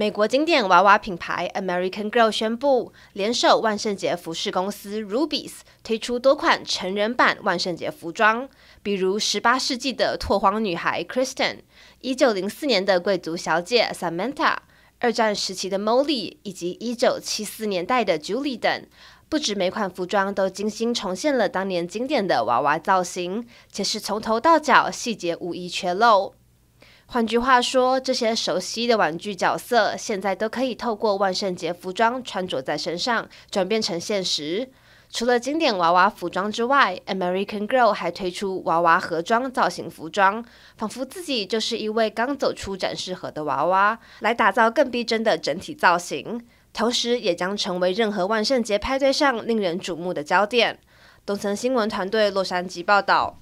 美国经典娃娃品牌 American Girl 宣布联手万圣节服饰公司 Rubies 推出多款成人版万圣节服装，比如十八世纪的拓荒女孩 Kristen、一九零四年的贵族小姐 Samantha、二战时期的 Molly 以及一九七四年代的 Julie 等。不止每款服装都精心重现了当年经典的娃娃造型，且是从头到脚细节无一缺漏。换句话说，这些熟悉的玩具角色现在都可以透过万圣节服装穿着在身上，转变成现实。除了经典娃娃服装之外，American Girl 还推出娃娃盒装造型服装，仿佛自己就是一位刚走出展示盒的娃娃，来打造更逼真的整体造型。同时，也将成为任何万圣节派对上令人瞩目的焦点。东森新闻团队洛杉矶报道。